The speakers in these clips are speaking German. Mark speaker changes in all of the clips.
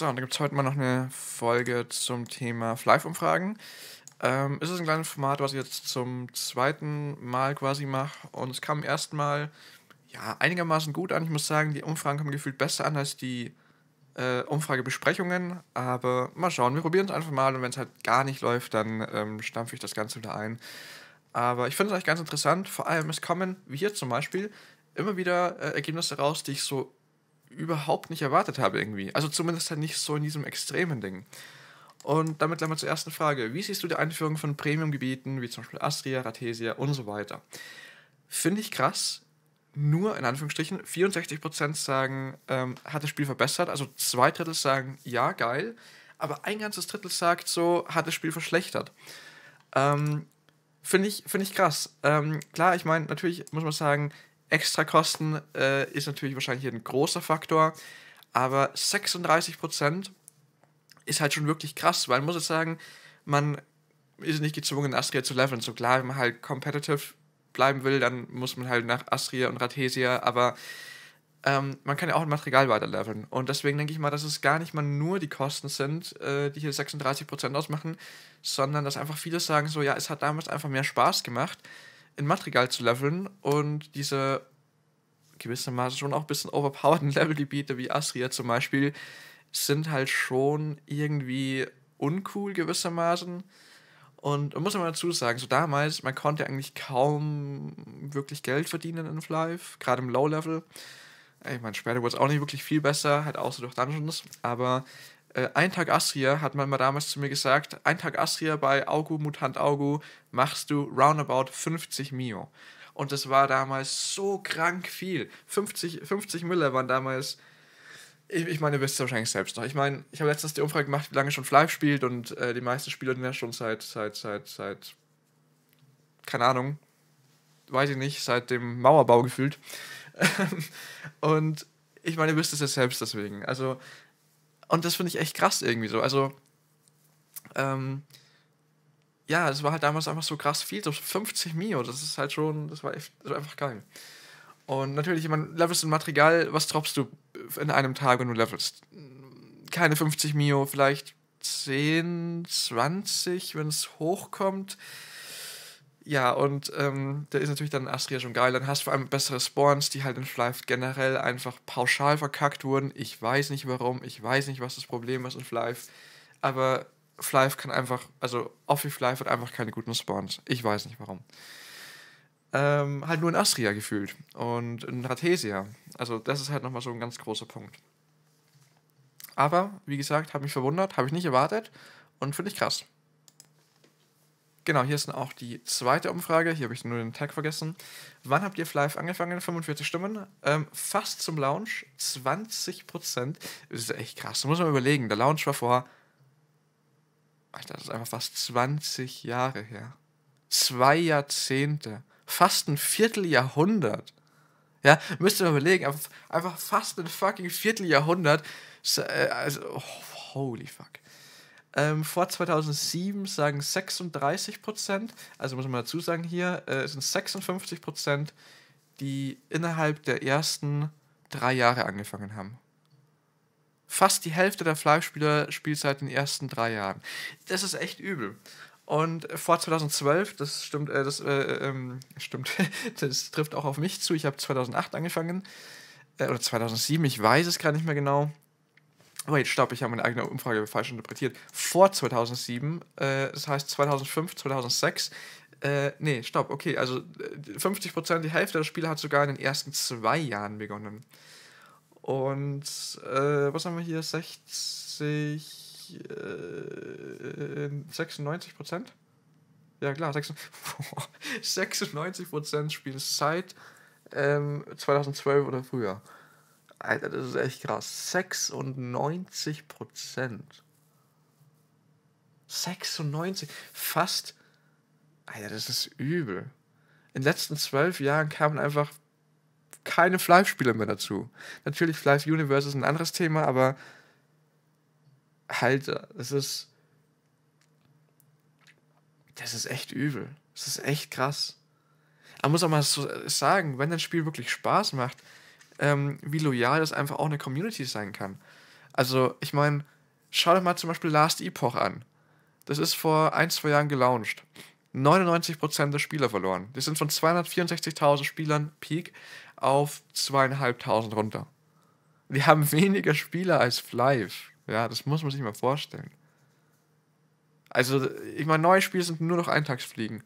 Speaker 1: So, und dann gibt es heute mal noch eine Folge zum Thema Live-Umfragen. Ähm, es ist ein kleines Format, was ich jetzt zum zweiten Mal quasi mache. Und es kam erstmal ja, einigermaßen gut an. Ich muss sagen, die Umfragen kommen gefühlt besser an als die äh, Umfragebesprechungen. Aber mal schauen, wir probieren es einfach mal. Und wenn es halt gar nicht läuft, dann ähm, stampfe ich das Ganze wieder ein. Aber ich finde es eigentlich ganz interessant. Vor allem, es kommen, wie hier zum Beispiel, immer wieder äh, Ergebnisse raus, die ich so überhaupt nicht erwartet habe irgendwie. Also zumindest halt nicht so in diesem extremen Ding. Und damit gleich mal zur ersten Frage. Wie siehst du die Einführung von Premium-Gebieten wie zum Beispiel Astria, Rathesia und so weiter? Finde ich krass. Nur in Anführungsstrichen 64% sagen, ähm, hat das Spiel verbessert. Also zwei Drittel sagen, ja, geil. Aber ein ganzes Drittel sagt so, hat das Spiel verschlechtert. Ähm, Finde ich, find ich krass. Ähm, klar, ich meine, natürlich muss man sagen, Extrakosten äh, ist natürlich wahrscheinlich ein großer Faktor, aber 36% ist halt schon wirklich krass, weil man muss jetzt sagen, man ist nicht gezwungen, Astria zu leveln. So klar, wenn man halt competitive bleiben will, dann muss man halt nach Astria und Rathesia, aber ähm, man kann ja auch ein Material weiter leveln. Und deswegen denke ich mal, dass es gar nicht mal nur die Kosten sind, äh, die hier 36% ausmachen, sondern dass einfach viele sagen so, ja, es hat damals einfach mehr Spaß gemacht in Madrigal zu leveln und diese gewissermaßen schon auch ein bisschen overpowerten Levelgebiete wie Asria zum Beispiel sind halt schon irgendwie uncool gewissermaßen. Und man muss immer dazu sagen, so damals, man konnte eigentlich kaum wirklich Geld verdienen in Life, gerade im Low-Level. Ich meine, später wurde es auch nicht wirklich viel besser, halt außer durch Dungeons, aber äh, ein Tag Astria hat man mal damals zu mir gesagt, ein Tag Astria bei Augu Mutant Augu machst du roundabout 50 Mio. Und das war damals so krank viel. 50, 50 Miller waren damals. Ich, ich meine, ihr wisst es wahrscheinlich selbst noch. Ich meine, ich habe letztens die Umfrage gemacht, wie lange schon Flive spielt und äh, die meisten Spieler sind ja schon seit, seit, seit, seit. Keine Ahnung. Weiß ich nicht, seit dem Mauerbau gefühlt. und ich meine, ihr wisst es ja selbst deswegen. Also, und das finde ich echt krass irgendwie so. Also, ähm, ja, das war halt damals einfach so krass viel, so 50 Mio, das ist halt schon, das war echt so einfach geil. Und natürlich, man levelst ein Material, was droppst du in einem Tag, wenn du levelst? Keine 50 Mio, vielleicht 10, 20, wenn es hochkommt. Ja, und ähm, da ist natürlich dann in Astria schon geil. Dann hast du vor allem bessere Spawns, die halt in Flife generell einfach pauschal verkackt wurden. Ich weiß nicht warum, ich weiß nicht, was das Problem ist in Flife. Aber Flife kann einfach, also Offi Flife hat einfach keine guten Spawns. Ich weiß nicht warum. Ähm, halt nur in Astria gefühlt und in Rathesia. Also das ist halt nochmal so ein ganz großer Punkt. Aber, wie gesagt, habe mich verwundert, habe ich nicht erwartet und finde ich krass. Genau, hier ist auch die zweite Umfrage. Hier habe ich nur den Tag vergessen. Wann habt ihr Flive angefangen? 45 Stimmen. Ähm, fast zum Launch. 20 Prozent. Das ist echt krass. Da muss man überlegen. Der Launch war vor. Alter, das ist einfach fast 20 Jahre her. Zwei Jahrzehnte. Fast ein Vierteljahrhundert. Ja, müsst ihr mal überlegen. Einfach, einfach fast ein fucking Vierteljahrhundert. Äh, also, oh, holy fuck. Ähm, vor 2007 sagen 36 Prozent, also muss man dazu sagen, hier äh, sind 56 Prozent, die innerhalb der ersten drei Jahre angefangen haben. Fast die Hälfte der Fleischspieler spielt seit den ersten drei Jahren. Das ist echt übel. Und vor 2012, das stimmt, äh, das äh, äh ähm, stimmt, das trifft auch auf mich zu. Ich habe 2008 angefangen äh, oder 2007, ich weiß es gar nicht mehr genau. Wait, oh, stopp, ich habe meine eigene Umfrage falsch interpretiert. Vor 2007, äh, das heißt 2005, 2006. Äh, nee, stopp, okay, also 50%, äh, die Hälfte der Spiele hat sogar in den ersten zwei Jahren begonnen. Und äh, was haben wir hier? 60, äh, 96 Ja klar, 96 Prozent spielen seit ähm, 2012 oder früher. Alter, das ist echt krass. 96 Prozent. 96, fast. Alter, das ist übel. In den letzten zwölf Jahren kamen einfach keine Flive-Spiele mehr dazu. Natürlich, Flive Universe ist ein anderes Thema, aber Alter, das ist. Das ist echt übel. Das ist echt krass. Man muss auch mal so sagen, wenn ein Spiel wirklich Spaß macht, ähm, wie loyal das einfach auch eine Community sein kann. Also, ich meine, schau doch mal zum Beispiel Last Epoch an. Das ist vor ein, zwei Jahren gelauncht. 99% der Spieler verloren. Die sind von 264.000 Spielern Peak auf zweieinhalbtausend runter. Die haben weniger Spieler als Flive. Ja, das muss man sich mal vorstellen. Also, ich meine, neue Spiele sind nur noch Eintagsfliegen.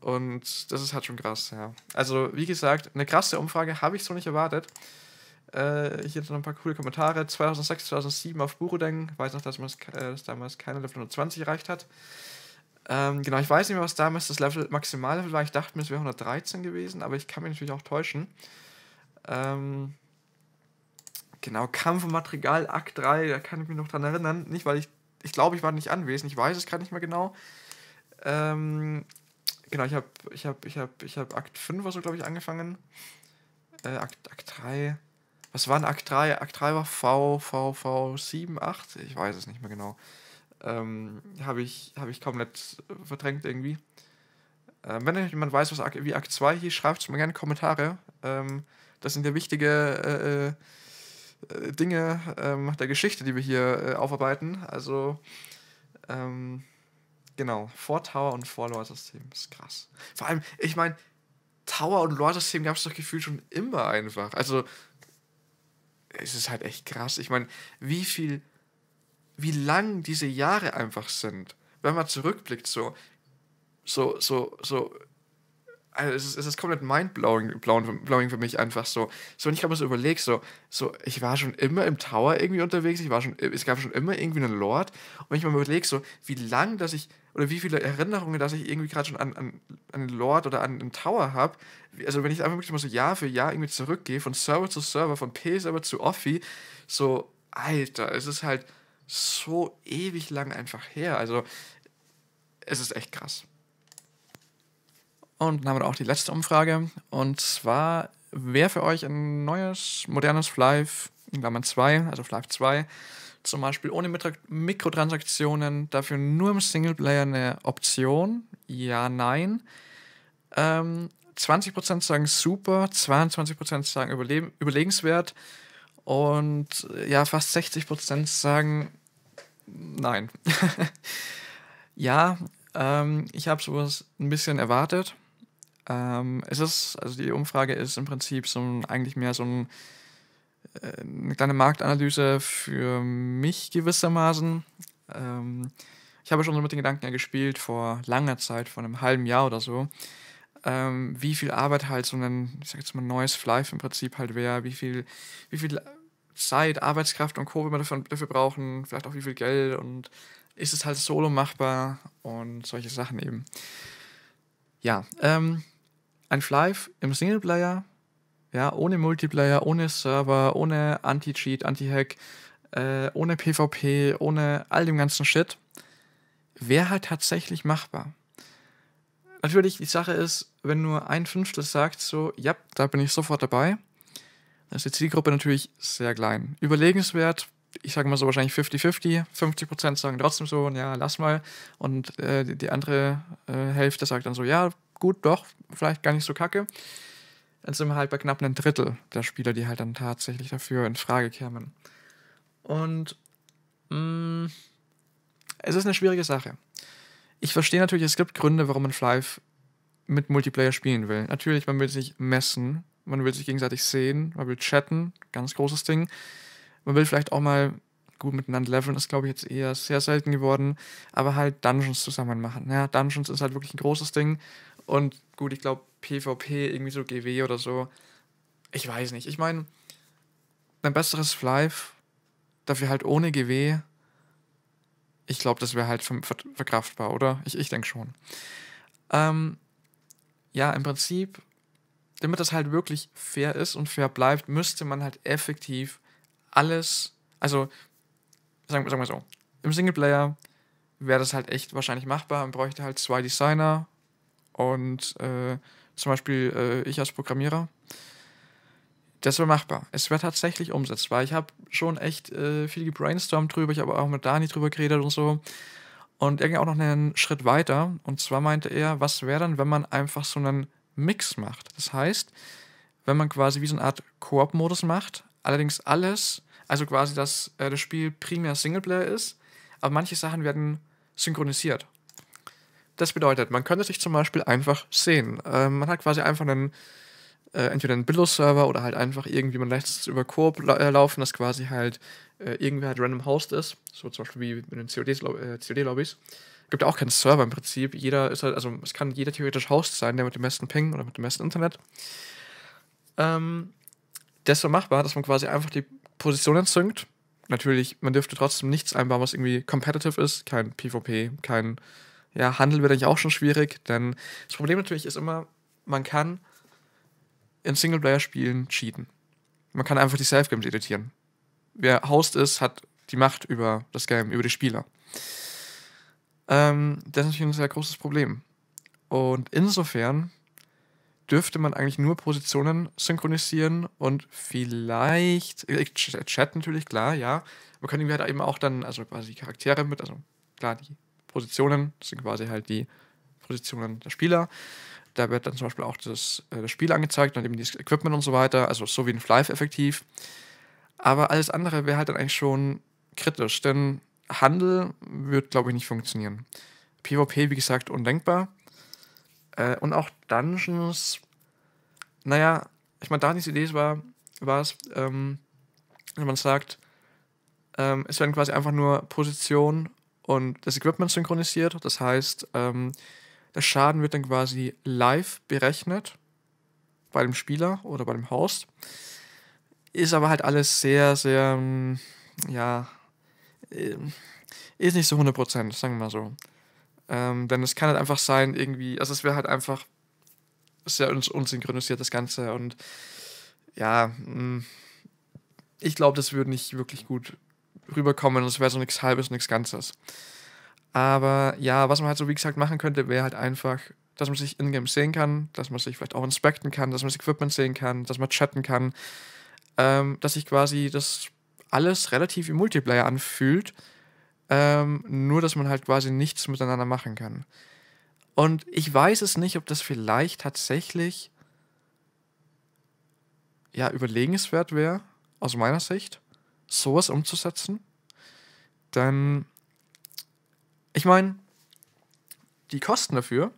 Speaker 1: Und das ist halt schon krass, ja. Also, wie gesagt, eine krasse Umfrage habe ich so nicht erwartet. Äh, hier noch ein paar coole Kommentare. 2006, 2007 auf Burudeng. Weiß noch, dass, man äh, damals keiner Level 120 erreicht hat. Ähm, genau, ich weiß nicht mehr, was damals das Level, Maximallevel war. Ich dachte mir, es wäre 113 gewesen, aber ich kann mich natürlich auch täuschen. Ähm, genau, Kampf und Material, Akt 3, da kann ich mich noch dran erinnern. Nicht, weil ich, ich glaube, ich war nicht anwesend. Ich weiß es gerade nicht mehr genau. Ähm, Genau, ich habe ich hab, ich hab, ich hab Akt 5 oder so, glaube ich, angefangen. Äh, Akt, Akt 3. Was war denn Akt 3? Akt 3 war V, V, V 7, 8? Ich weiß es nicht mehr genau. Ähm, habe ich, hab ich komplett äh, verdrängt irgendwie. Ähm, wenn jemand weiß, was Akt, wie Akt 2 hier, schreibt es mir gerne in Kommentare. Ähm, das sind ja wichtige äh, äh, äh, Dinge ähm, der Geschichte, die wir hier äh, aufarbeiten. Also, ähm, Genau, vor Tower und vor Lord-System. Ist krass. Vor allem, ich meine, Tower und Lord-System gab es doch gefühlt schon immer einfach. Also, es ist halt echt krass. Ich meine, wie viel, wie lang diese Jahre einfach sind. Wenn man zurückblickt, so, so, so, so, also es, ist, es ist komplett mindblowing blowing für mich einfach so. So, wenn ich gerade so überlege, so, so, ich war schon immer im Tower irgendwie unterwegs, ich war schon, es gab schon immer irgendwie einen Lord. Und ich mal überlege, so, wie lang, dass ich oder wie viele Erinnerungen, dass ich irgendwie gerade schon an, an, an Lord oder an einen Tower habe. Also wenn ich einfach wirklich mal so Jahr für Jahr irgendwie zurückgehe, von Server zu Server, von P-Server zu Offi, so, Alter, es ist halt so ewig lang einfach her. Also es ist echt krass. Und dann haben wir auch die letzte Umfrage. Und zwar, wer für euch ein neues, modernes Flive, in Klammern 2, also Flive 2, zum Beispiel ohne Mikrotransaktionen, dafür nur im Singleplayer eine Option. Ja, nein. Ähm, 20% sagen super, 22% sagen überleben, überlegenswert und äh, ja, fast 60% sagen nein. ja, ähm, ich habe sowas ein bisschen erwartet. Ähm, es ist, also die Umfrage ist im Prinzip so ein, eigentlich mehr so ein äh, eine kleine Marktanalyse für mich gewissermaßen. Ähm, ich habe schon so mit den Gedanken ja gespielt, vor langer Zeit, vor einem halben Jahr oder so, ähm, wie viel Arbeit halt so ein, ich sag jetzt mal, neues Live im Prinzip halt wäre, wie viel, wie viel Zeit, Arbeitskraft und Co. wir dafür, dafür brauchen, vielleicht auch wie viel Geld und ist es halt solo machbar und solche Sachen eben. Ja, ähm, ein Flive im Singleplayer ja, ohne Multiplayer, ohne Server, ohne Anti-Cheat, Anti-Hack, äh, ohne PvP, ohne all dem ganzen Shit. Wäre halt tatsächlich machbar. Natürlich, die Sache ist, wenn nur ein Fünftel sagt so, ja, da bin ich sofort dabei, dann ist die Zielgruppe natürlich sehr klein. Überlegenswert, ich sage mal so wahrscheinlich 50-50, 50%, sagen trotzdem so, ja, lass mal. Und äh, die, andere äh, Hälfte sagt dann so, ja, gut, doch, vielleicht gar nicht so kacke dann sind wir halt bei knapp einem Drittel der Spieler, die halt dann tatsächlich dafür in Frage kämen. Und mh, mm, es ist eine schwierige Sache. Ich verstehe natürlich, es gibt Gründe, warum man Flive mit Multiplayer spielen will. Natürlich, man will sich messen, man will sich gegenseitig sehen, man will chatten, ganz großes Ding. Man will vielleicht auch mal gut miteinander leveln, ist glaube ich jetzt eher sehr selten geworden, aber halt Dungeons zusammen machen. Ja, Dungeons ist halt wirklich ein großes Ding und gut, ich glaube, PvP, irgendwie so GW oder so. Ich weiß nicht. Ich meine, ein besseres Live, dafür halt ohne GW. Ich glaube, das wäre halt verkraftbar, oder? Ich, ich denke schon. Ähm, ja, im Prinzip, damit das halt wirklich fair ist und fair bleibt, müsste man halt effektiv alles, also sagen, wir wir so, im Singleplayer wäre das halt echt wahrscheinlich machbar. Man bräuchte halt zwei Designer und äh, zum Beispiel äh, ich als Programmierer, das wäre machbar. Es wäre tatsächlich umsetzbar. Ich habe schon echt äh, viel gebrainstormt drüber. Ich habe auch mit Dani drüber geredet und so. Und er ging auch noch einen Schritt weiter. Und zwar meinte er, was wäre dann, wenn man einfach so einen Mix macht? Das heißt, wenn man quasi wie so eine Art Koop-Modus macht, allerdings alles, also quasi, dass äh, das Spiel primär Singleplayer ist, aber manche Sachen werden synchronisiert. Das bedeutet, man könnte sich zum Beispiel einfach sehen. Ähm, man hat quasi einfach einen, äh, entweder einen Billo-Server oder halt einfach irgendwie, man lässt es über Coop la äh, laufen, dass quasi halt äh, irgendwer halt random Host ist. So zum Beispiel wie in den COD-Lobbys. Äh, Gibt ja auch keinen Server im Prinzip. Jeder ist halt, also es kann jeder theoretisch Host sein, der mit dem besten Ping oder mit dem besten Internet. Ähm, das machbar, dass man quasi einfach die Positionen synkt. Natürlich, man dürfte trotzdem nichts einbauen, was irgendwie competitive ist. Kein PvP, kein ja, Handel wird eigentlich auch schon schwierig, denn das Problem natürlich ist immer, man kann in Singleplayer-Spielen cheaten. Man kann einfach die Self-Games editieren. Wer Host ist, hat die Macht über das Game, über die Spieler. Ähm, das ist natürlich ein sehr großes Problem. Und insofern dürfte man eigentlich nur Positionen synchronisieren und vielleicht, Chat natürlich, klar, ja. Man kann irgendwie halt eben auch dann, also quasi Charaktere mit, also klar, die Positionen, das sind quasi halt die Positionen der Spieler. Da wird dann zum Beispiel auch das, äh, das Spiel angezeigt und eben das Equipment und so weiter, also so wie ein Flive effektiv. Aber alles andere wäre halt dann eigentlich schon kritisch, denn Handel wird, glaube ich, nicht funktionieren. PvP, wie gesagt, undenkbar. Äh, und auch Dungeons, naja, ich meine, Danis Idee war, war es, ähm, wenn man sagt, ähm, es werden quasi einfach nur Positionen und das Equipment synchronisiert. Das heißt, ähm, der Schaden wird dann quasi live berechnet bei dem Spieler oder bei dem Host. Ist aber halt alles sehr, sehr, ähm, ja, ähm, ist nicht so 100%, sagen wir mal so. Ähm, denn es kann halt einfach sein, irgendwie, also es wäre halt einfach sehr unsynchronisiert, das Ganze. Und ja, mm, ich glaube, das würde nicht wirklich gut rüberkommen. Das wäre so nichts Halbes, nichts Ganzes. Aber ja, was man halt so wie gesagt machen könnte, wäre halt einfach, dass man sich in-game sehen kann, dass man sich vielleicht auch inspekten kann, dass man das Equipment sehen kann, dass man chatten kann. Ähm, dass sich quasi das alles relativ im Multiplayer anfühlt. Ähm, nur, dass man halt quasi nichts miteinander machen kann. Und ich weiß es nicht, ob das vielleicht tatsächlich ja überlegenswert wäre, aus meiner Sicht sowas umzusetzen, dann, ich meine, die Kosten dafür,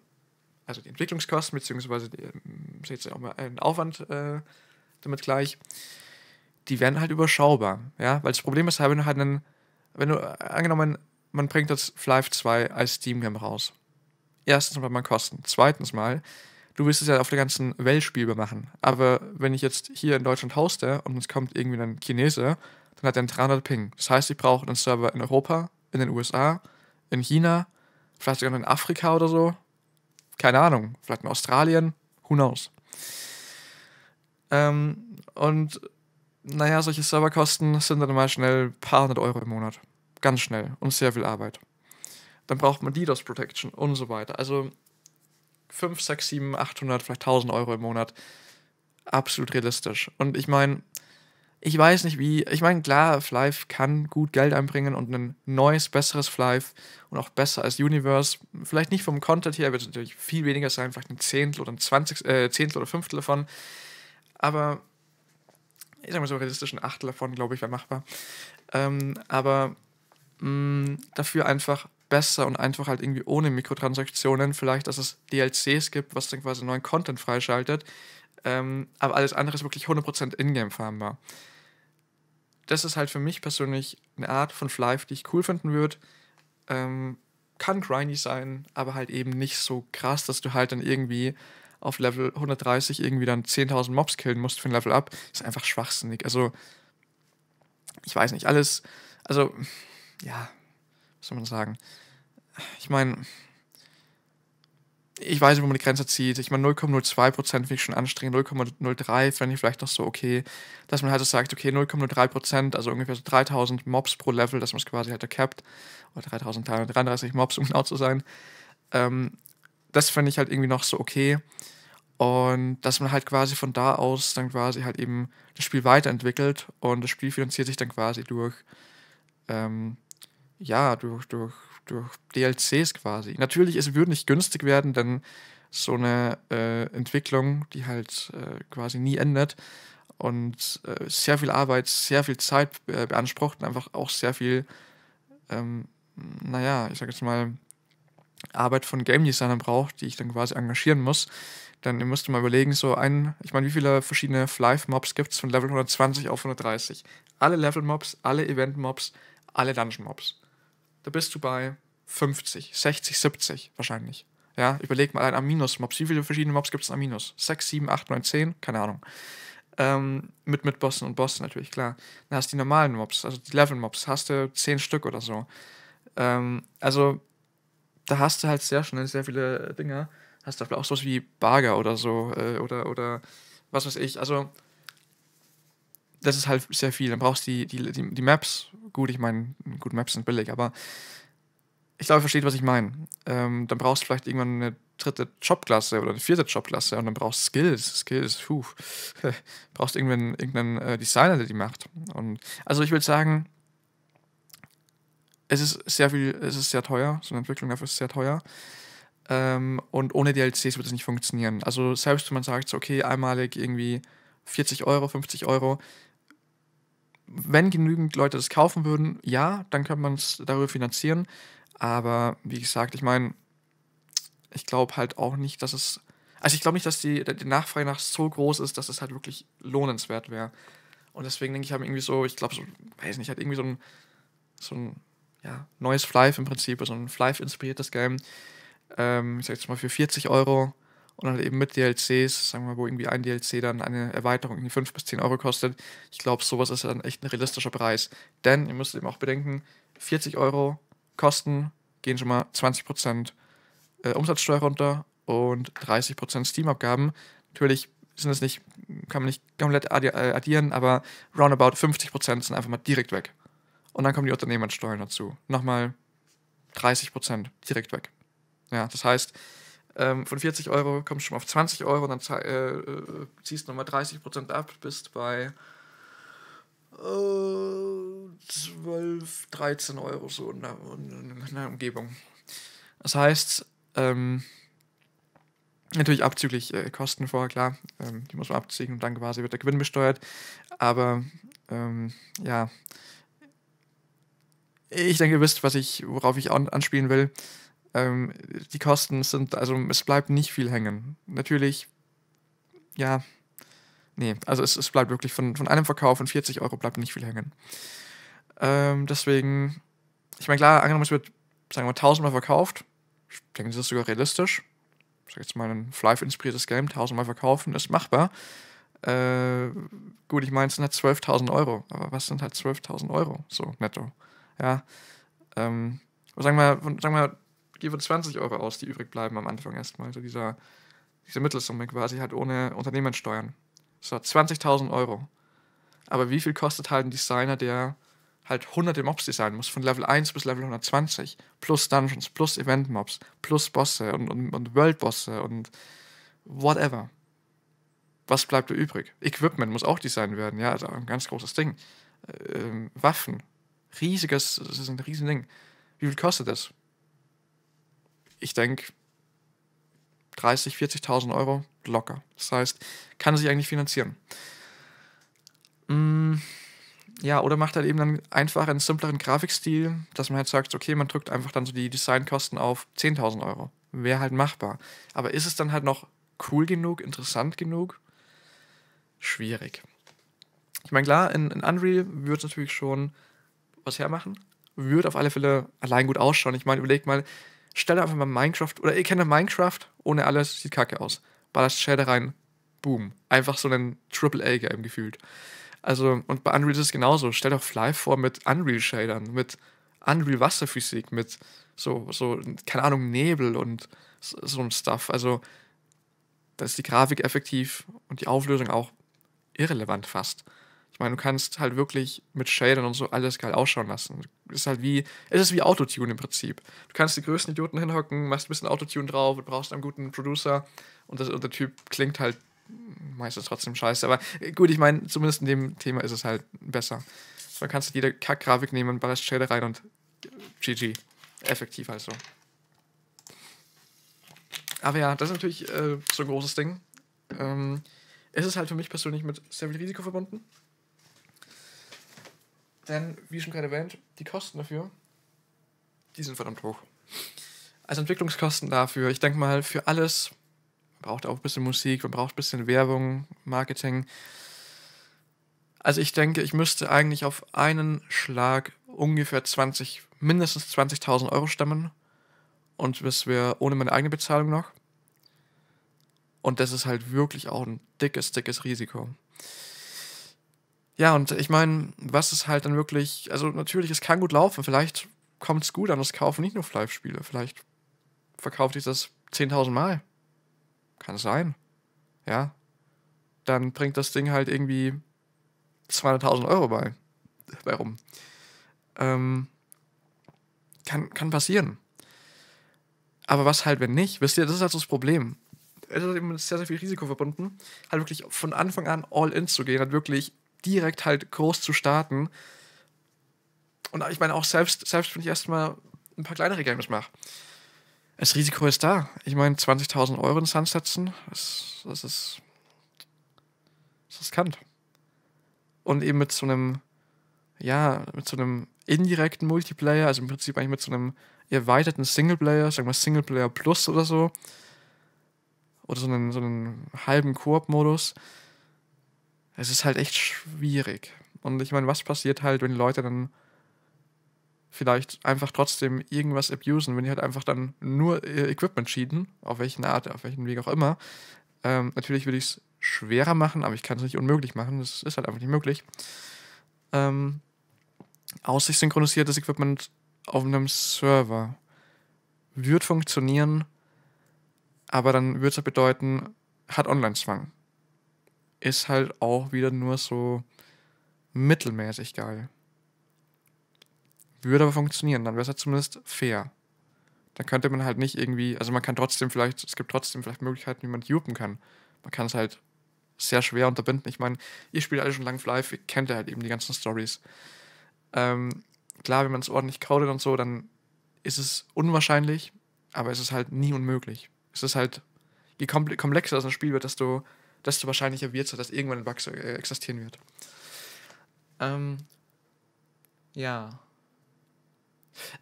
Speaker 1: also die Entwicklungskosten, beziehungsweise die, ähm, seht ihr auch mal einen Aufwand äh, damit gleich, die werden halt überschaubar, ja, weil das Problem ist halt, wenn du halt einen, wenn du, äh, angenommen, man bringt das Flive 2 als Steam Game raus. Erstens mal man Kosten. Zweitens mal, du willst es ja auf der ganzen Welt spielbar machen. Aber wenn ich jetzt hier in Deutschland hoste und es kommt irgendwie ein Chinese dann hat er einen 300 Ping. Das heißt, ich brauche einen Server in Europa, in den USA, in China, vielleicht sogar in Afrika oder so. Keine Ahnung, vielleicht in Australien, who knows. Ähm, und naja, solche Serverkosten sind dann mal schnell ein paar hundert Euro im Monat. Ganz schnell und sehr viel Arbeit. Dann braucht man DDoS Protection und so weiter. Also 5, 6, 7, 800, vielleicht 1000 Euro im Monat. Absolut realistisch. Und ich meine, ich weiß nicht wie. Ich meine, klar, Flive kann gut Geld einbringen und ein neues, besseres Flive und auch besser als Universe. Vielleicht nicht vom Content her, wird es natürlich viel weniger sein, vielleicht ein Zehntel oder ein Zwanzig, äh, Zehntel oder Fünftel davon. Aber ich sag mal so realistisch, ein Achtel davon, glaube ich, wäre machbar. Ähm, aber mh, mm, dafür einfach besser und einfach halt irgendwie ohne Mikrotransaktionen. Vielleicht, dass es DLCs gibt, was dann quasi neuen Content freischaltet. Ähm, aber alles andere ist wirklich 100% Ingame farmbar das ist halt für mich persönlich eine Art von Schleif, die ich cool finden würde. Ähm, kann grindy sein, aber halt eben nicht so krass, dass du halt dann irgendwie auf Level 130 irgendwie dann 10.000 Mobs killen musst für ein Level Up. Ist einfach schwachsinnig. Also, ich weiß nicht, alles, also, ja, was soll man sagen? Ich meine, ich weiß nicht, wo man die Grenze zieht. Ich meine, 0,02% finde ich schon anstrengend, 0,03 fände ich vielleicht doch so okay, dass man halt so sagt, okay, 0,03%, also ungefähr so 3000 Mobs pro Level, dass man es quasi halt capped, oder 3333 Mobs, um genau zu sein. Ähm, das fände ich halt irgendwie noch so okay. Und dass man halt quasi von da aus dann quasi halt eben das Spiel weiterentwickelt und das Spiel finanziert sich dann quasi durch, ähm, ja, durch, durch durch DLCs quasi. Natürlich, es würde nicht günstig werden, denn so eine äh, Entwicklung, die halt äh, quasi nie endet und äh, sehr viel Arbeit, sehr viel Zeit äh, beansprucht und einfach auch sehr viel, ähm, naja, ich sag jetzt mal, Arbeit von Game Designern braucht, die ich dann quasi engagieren muss. Dann ihr müsst mal überlegen, so ein, ich meine, wie viele verschiedene Flive-Mobs gibt es von Level 120 auf 130? Alle Level-Mobs, alle Event-Mobs, alle Dungeon-Mobs da bist du bei 50, 60, 70 wahrscheinlich. Ja, überleg mal ein aminus mobs Wie viele verschiedene Mobs gibt es in Aminus? 6, 7, 8, 9, 10? Keine Ahnung. Ähm, mit, mit Bossen und Bossen natürlich, klar. Dann hast du die normalen Mobs, also die Level-Mobs, hast du 10 Stück oder so. Ähm, also, da hast du halt sehr schnell sehr viele äh, Dinger. Hast du auch sowas wie Barger oder so, äh, oder, oder was weiß ich. Also, das ist halt sehr viel. Dann brauchst du die, die, die, die Maps, gut, ich meine, gut, Maps sind billig, aber ich glaube, ihr versteht, was ich meine. Ähm, dann brauchst du vielleicht irgendwann eine dritte Jobklasse oder eine vierte Jobklasse und dann brauchst du Skills. Skills, puh. brauchst irgendwann irgendeinen äh, Designer, der die macht. Und, also ich würde sagen, es ist sehr viel, es ist sehr teuer, so eine Entwicklung dafür ist sehr teuer. Ähm, und ohne DLCs wird es nicht funktionieren. Also selbst wenn man sagt, okay, einmalig irgendwie 40 Euro, 50 Euro, wenn genügend Leute das kaufen würden, ja, dann könnte man es darüber finanzieren. Aber wie gesagt, ich meine, ich glaube halt auch nicht, dass es. Also ich glaube nicht, dass die, die Nachfrage nach so groß ist, dass es halt wirklich lohnenswert wäre. Und deswegen denke ich, haben irgendwie so, ich glaube, so, weiß nicht, halt irgendwie so ein, so ein ja, neues Flive im Prinzip, so ein Flive-inspiriertes Game. Ähm, ich sag jetzt mal für 40 Euro und dann eben mit DLCs, sagen wir mal, wo irgendwie ein DLC dann eine Erweiterung irgendwie 5 bis 10 Euro kostet. Ich glaube, sowas ist dann echt ein realistischer Preis. Denn ihr müsst eben auch bedenken, 40 Euro Kosten gehen schon mal 20% äh, Umsatzsteuer runter und 30% Steam-Abgaben. Natürlich sind es nicht, kann man nicht komplett äh, addieren, aber roundabout 50% sind einfach mal direkt weg. Und dann kommen die Unternehmenssteuern dazu. Nochmal 30% direkt weg. Ja, das heißt, ähm, von 40 Euro kommst du schon auf 20 Euro, und dann äh, äh, ziehst du nochmal 30% ab, bist bei äh, 12, 13 Euro so in der, in der Umgebung. Das heißt, ähm, natürlich abzüglich äh, Kosten vor, klar, ähm, die muss man abziehen und dann quasi wird der Gewinn besteuert, aber ähm, ja, ich denke, ihr wisst, was ich, worauf ich an anspielen will. Ähm, die Kosten sind, also es bleibt nicht viel hängen. Natürlich, ja, nee, also es, es bleibt wirklich von, von einem Verkauf von 40 Euro bleibt nicht viel hängen. Ähm, deswegen, ich meine, klar, angenommen, es wird, sagen wir, mal, tausendmal verkauft. Ich denke, das ist sogar realistisch. Ich sage jetzt mal, ein Flive-inspiriertes Game, tausendmal verkaufen, ist machbar. Äh, gut, ich meine, es sind halt 12.000 Euro. Aber was sind halt 12.000 Euro so netto? Ja. Ähm, sagen wir, sagen wir gebe 20 Euro aus, die übrig bleiben am Anfang erstmal. Also dieser, diese Mittelsumme quasi halt ohne Unternehmenssteuern. So, 20.000 Euro. Aber wie viel kostet halt ein Designer, der halt hunderte Mobs designen muss, von Level 1 bis Level 120, plus Dungeons, plus Event-Mobs, plus Bosse und, und, und World-Bosse und whatever. Was bleibt da übrig? Equipment muss auch designen werden, ja, also ein ganz großes Ding. Ähm, Waffen, riesiges, das ist ein riesen Ding. Wie viel kostet das? ich denke, 30, 40.000 Euro locker. Das heißt, kann sich eigentlich finanzieren. Mm, ja, oder macht halt eben dann einfach einen simpleren Grafikstil, dass man halt sagt, okay, man drückt einfach dann so die Designkosten auf 10.000 Euro. Wäre halt machbar. Aber ist es dann halt noch cool genug, interessant genug? Schwierig. Ich meine, klar, in, in Unreal wird es natürlich schon was hermachen. Wird auf alle Fälle allein gut ausschauen. Ich meine, überleg mal, stell einfach mal Minecraft oder ihr kennt Minecraft ohne alles, sieht kacke aus. Ballast Shader rein, boom. Einfach so ein Triple-A-Game gefühlt. Also, und bei Unreal ist es genauso. Stell doch Fly vor mit Unreal-Shadern, mit Unreal-Wasserphysik, mit so, so, keine Ahnung, Nebel und so, so ein Stuff. Also, da ist die Grafik effektiv und die Auflösung auch irrelevant fast. Ich meine, du kannst halt wirklich mit Shadern und so alles geil ausschauen lassen. Ist halt wie, ist es ist wie Autotune im Prinzip. Du kannst die größten Idioten hinhocken, machst ein bisschen Autotune drauf, und brauchst einen guten Producer und, das, und der Typ klingt halt meistens trotzdem scheiße. Aber gut, ich meine, zumindest in dem Thema ist es halt besser. Dann kannst du jede Kack-Grafik nehmen, ballerst Shader rein und GG. Effektiv halt so. Aber ja, das ist natürlich äh, so ein großes Ding. Ähm, es ist halt für mich persönlich mit sehr viel Risiko verbunden. Denn, wie schon gerade erwähnt, die Kosten dafür, die sind verdammt hoch. Also Entwicklungskosten dafür, ich denke mal, für alles, man braucht auch ein bisschen Musik, man braucht ein bisschen Werbung, Marketing. Also ich denke, ich müsste eigentlich auf einen Schlag ungefähr 20, mindestens 20.000 Euro stemmen. Und das wäre ohne meine eigene Bezahlung noch. Und das ist halt wirklich auch ein dickes, dickes Risiko. Ja, und ich meine, was ist halt dann wirklich, also natürlich, es kann gut laufen, vielleicht kommt es gut an das Kaufen nicht nur Live-Spiele, vielleicht verkauft ich das 10.000 Mal. Kann sein. Ja. Dann bringt das Ding halt irgendwie 200.000 Euro bei, bei rum. Ähm, kann, kann passieren. Aber was halt, wenn nicht? Wisst ihr, das ist halt so das Problem. Es ist halt eben mit sehr, sehr viel Risiko verbunden, halt wirklich von Anfang an all in zu gehen, halt wirklich direkt halt groß zu starten. Und ich meine auch selbst, selbst wenn ich erstmal ein paar kleinere Games mache. Das Risiko ist da. Ich meine, 20.000 Euro in Sand setzen, das, das ist, das ist riskant. Und eben mit so einem, ja, mit so einem indirekten Multiplayer, also im Prinzip eigentlich mit so einem erweiterten Singleplayer, sagen wir Singleplayer Plus oder so, oder so einen, so einen halben Koop-Modus, es ist halt echt schwierig. Und ich meine, was passiert halt, wenn die Leute dann vielleicht einfach trotzdem irgendwas abusen, wenn die halt einfach dann nur ihr Equipment cheaten, auf welchen Art, auf welchen Weg auch immer. Ähm, natürlich würde ich es schwerer machen, aber ich kann es nicht unmöglich machen. Das ist halt einfach nicht möglich. Ähm, aus sich synchronisiertes Equipment auf einem Server wird funktionieren, aber dann würde es halt bedeuten, hat Online-Zwang ist halt auch wieder nur so mittelmäßig geil. Würde aber funktionieren, dann wäre es halt zumindest fair. Dann könnte man halt nicht irgendwie, also man kann trotzdem vielleicht, es gibt trotzdem vielleicht Möglichkeiten, wie man jupen kann. Man kann es halt sehr schwer unterbinden. Ich meine, ihr spielt alle schon lange live, ihr kennt ja halt eben die ganzen Stories. Ähm, klar, wenn man es ordentlich codet und so, dann ist es unwahrscheinlich, aber es ist halt nie unmöglich. Es ist halt, je komplexer das Spiel wird, desto desto wahrscheinlicher wird es, dass irgendwann ein Bug äh, existieren wird. Ähm, ja.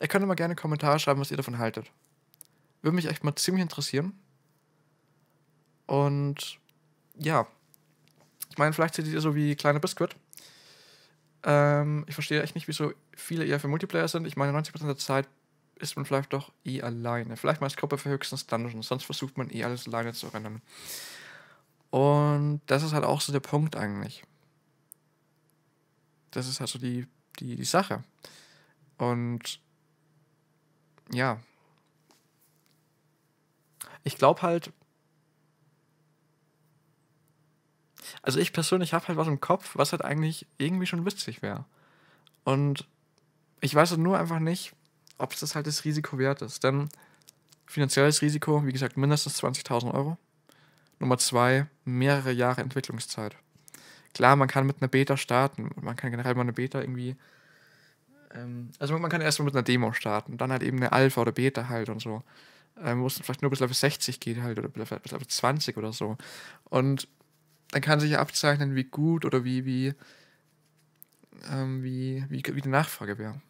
Speaker 1: Ihr könnt mal gerne Kommentare schreiben, was ihr davon haltet. Würde mich echt mal ziemlich interessieren. Und ja. Ich meine, vielleicht seht ihr so wie kleine Biscuit. Ähm, ich verstehe echt nicht, wieso viele eher für Multiplayer sind. Ich meine, 90% der Zeit ist man vielleicht doch eh alleine. Vielleicht mal als Gruppe für höchstens Dungeons, sonst versucht man eh alles alleine zu rennen. Und das ist halt auch so der Punkt eigentlich. Das ist halt so die, die, die Sache. Und ja. Ich glaube halt. Also ich persönlich habe halt was im Kopf, was halt eigentlich irgendwie schon witzig wäre. Und ich weiß halt nur einfach nicht, ob es das halt das Risiko wert ist. Denn finanzielles Risiko, wie gesagt, mindestens 20.000 Euro. Nummer zwei, mehrere Jahre Entwicklungszeit. Klar, man kann mit einer Beta starten. Man kann generell mal eine Beta irgendwie. Ähm, also man kann erstmal mit einer Demo starten, dann halt eben eine Alpha oder Beta halt und so. Ähm, wo es vielleicht nur bis Level 60 geht halt oder bis Level 20 oder so. Und dann kann sich ja abzeichnen, wie gut oder wie, wie, ähm, wie, wie, wie die Nachfrage wäre.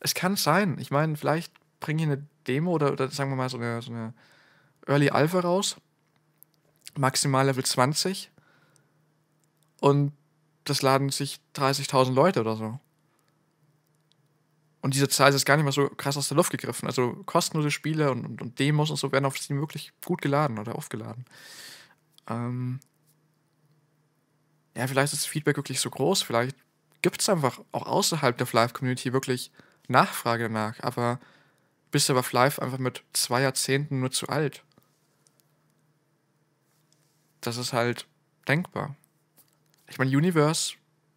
Speaker 1: Es kann sein. Ich meine, vielleicht bringe ich eine Demo oder, oder sagen wir mal so eine, so eine Early Alpha raus. Maximal Level 20. Und das laden sich 30.000 Leute oder so. Und diese Zahl ist gar nicht mal so krass aus der Luft gegriffen. Also kostenlose Spiele und, und, und Demos und so werden auf Steam wirklich gut geladen oder aufgeladen. Ähm ja, vielleicht ist das Feedback wirklich so groß. Vielleicht gibt es einfach auch außerhalb der flive community wirklich Nachfrage danach. Aber bist aber Flive einfach mit zwei Jahrzehnten nur zu alt das ist halt denkbar. Ich meine, Universe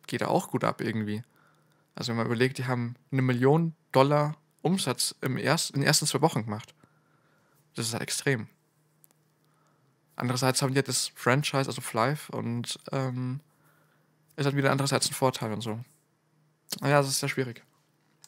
Speaker 1: geht da auch gut ab irgendwie. Also wenn man überlegt, die haben eine Million Dollar Umsatz im erst, in den ersten zwei Wochen gemacht. Das ist halt extrem. Andererseits haben die halt das Franchise, also Flive, und ähm, ist halt wieder andererseits ein Vorteil und so. Naja, das ist sehr schwierig.